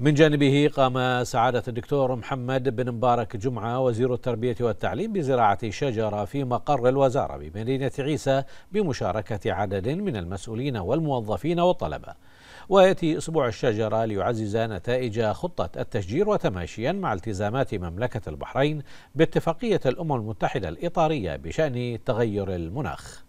من جانبه قام سعادة الدكتور محمد بن مبارك جمعة وزير التربية والتعليم بزراعة شجرة في مقر الوزارة بمدينة عيسى بمشاركة عدد من المسؤولين والموظفين والطلبة ويأتي أسبوع الشجرة ليعزز نتائج خطة التشجير وتماشيا مع التزامات مملكة البحرين باتفاقية الأمم المتحدة الإطارية بشأن تغير المناخ